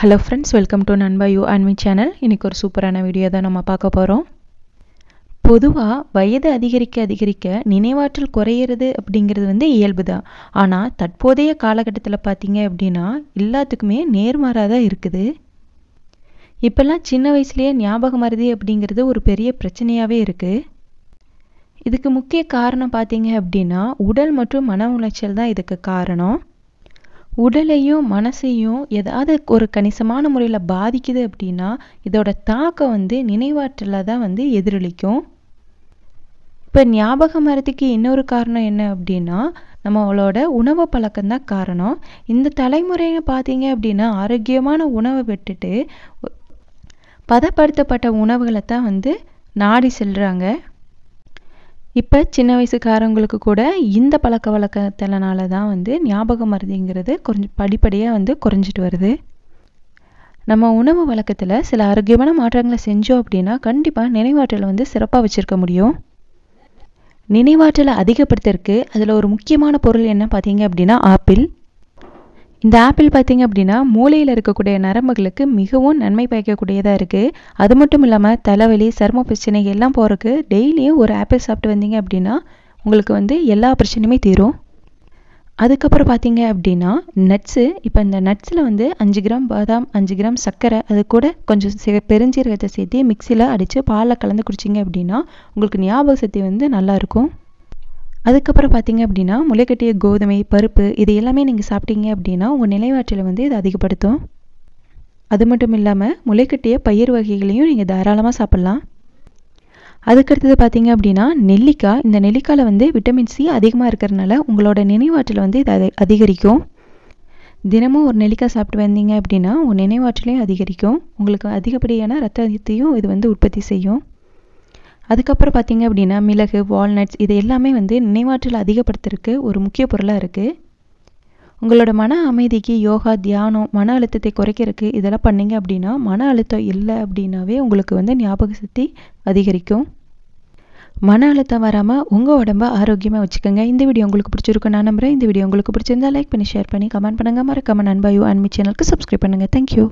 hello friends welcome to நண்பா you and me channel இன்றைக்கி ஒரு சூப்பரான வீடியோ தான் நம்ம பார்க்க போகிறோம் பொதுவாக வயது அதிகரிக்க அதிகரிக்க நினைவாற்றல் குறையிறது அப்படிங்கிறது வந்து இயல்பு தான் ஆனால் தற்போதைய காலகட்டத்தில் பார்த்தீங்க அப்படின்னா எல்லாத்துக்குமே நேர்மாறாக தான் இருக்குது இப்போல்லாம் சின்ன வயசுலேயே ஞாபகம் மருதி அப்படிங்கிறது ஒரு பெரிய பிரச்சனையாகவே இருக்குது இதுக்கு முக்கிய காரணம் பார்த்தீங்க அப்படின்னா உடல் மற்றும் மன உளைச்சல் தான் இதுக்கு காரணம் உடலையும் மனசையும் ஏதாவது ஒரு கணிசமான முறையில் பாதிக்குது அப்படின்னா இதோட தாக்கம் வந்து நினைவாற்றலாக தான் வந்து எதிரொலிக்கும் இப்போ ஞாபகம் மரத்துக்கு இன்னொரு காரணம் என்ன அப்படின்னா நம்மளோட உணவு பழக்கம் தான் காரணம் இந்த தலைமுறையை பார்த்தீங்க அப்படின்னா ஆரோக்கியமான உணவை விட்டுட்டு பதப்படுத்தப்பட்ட உணவுகளை தான் வந்து நாடி செல்கிறாங்க இப்போ சின்ன வயசுக்காரங்களுக்கு கூட இந்த பழக்க வழக்கத்தினால தான் வந்து ஞாபக மருதிங்கிறது குறைஞ்சி படிப்படியாக வந்து குறைஞ்சிட்டு வருது நம்ம உணவு வழக்கத்தில் சில ஆரோக்கியமான மாற்றங்களை செஞ்சோம் அப்படின்னா கண்டிப்பாக நினைவாற்றலை வந்து சிறப்பாக வச்சுருக்க முடியும் நினைவாற்றலை அதிகப்படுத்துறதுக்கு அதில் ஒரு முக்கியமான பொருள் என்ன பார்த்தீங்க அப்படின்னா ஆப்பிள் இந்த ஆப்பிள் பார்த்தீங்க அப்படின்னா மூளையில் இருக்கக்கூடிய நரம்புகளுக்கு மிகவும் நன்மை பயக்கக்கூடியதாக இருக்குது அது மட்டும் இல்லாமல் தலைவலி சரும பிரச்சனை எல்லாம் போகிறதுக்கு டெய்லியும் ஒரு ஆப்பிள் சாப்பிட்டு வந்தீங்க அப்படின்னா உங்களுக்கு வந்து எல்லா பிரச்சனையுமே தீரும் அதுக்கப்புறம் பார்த்தீங்க அப்படின்னா நட்ஸு இப்போ இந்த நட்ஸில் வந்து அஞ்சு கிராம் பாதாம் அஞ்சு கிராம் சர்க்கரை அது கூட கொஞ்சம் சே பெருஞ்சீரகத்தை சேர்த்து மிக்சியில் அடித்து பாலில் கலந்து குடிச்சிங்க அப்படின்னா உங்களுக்கு ஞாபக சக்தி வந்து நல்லாயிருக்கும் அதுக்கப்புறம் பார்த்தீங்க அப்படின்னா முளைக்கட்டிய கோதுமை பருப்பு இது எல்லாமே நீங்கள் சாப்பிட்டீங்க அப்படின்னா உங்கள் நிலைவாற்றலை வந்து இது அதிகப்படுத்தும் அது மட்டும் இல்லாமல் முளைக்கட்டிய பயிர் வகைகளையும் நீங்கள் தாராளமாக சாப்பிட்லாம் அதுக்கடுத்தது பார்த்தீங்க அப்படின்னா நெல்லிக்காய் இந்த நெல்லிக்காயில் வந்து விட்டமின் சி அதிகமாக இருக்கிறதுனால உங்களோட நினைவாற்றலை வந்து இது அதிகரிக்கும் தினமும் ஒரு நெல்லிக்காய் சாப்பிட்டு வந்தீங்க அப்படின்னா உங்கள் நினைவாற்றலையும் அதிகரிக்கும் உங்களுக்கு அதிகப்படியான ரத்தத்தையும் இது வந்து உற்பத்தி செய்யும் அதுக்கப்புறம் பார்த்தீங்க அப்படின்னா மிளகு வால்நட்ஸ் இது எல்லாமே வந்து நினைவாற்றல் அதிகப்படுத்துறதுக்கு ஒரு முக்கிய பொருளாக இருக்குது உங்களோட மன அமைதிக்கு யோகா தியானம் மன அழுத்தத்தை குறைக்கிறதுக்கு இதெல்லாம் பண்ணிங்க அப்படின்னா மன அழுத்தம் இல்லை அப்படின்னாவே உங்களுக்கு வந்து ஞாபக சக்தி அதிகரிக்கும் மன அழுத்தம் வராமல் உங்கள் உடம்ப ஆரோக்கியமாக வச்சுக்கோங்க இந்த வீடியோ உங்களுக்கு பிடிச்சிருக்கும் நான் நம்புகிறேன் இந்த வீடியோ உங்களுக்கு பிடிச்சிருந்தா லைக் பண்ணி ஷேர் பண்ணி கமெண்ட் பண்ணுங்கள் மறக்காம நண்பா யூ அண்ட் சேனலுக்கு சப்ஸ்கிரைப் பண்ணுங்கள் தேங்க்யூ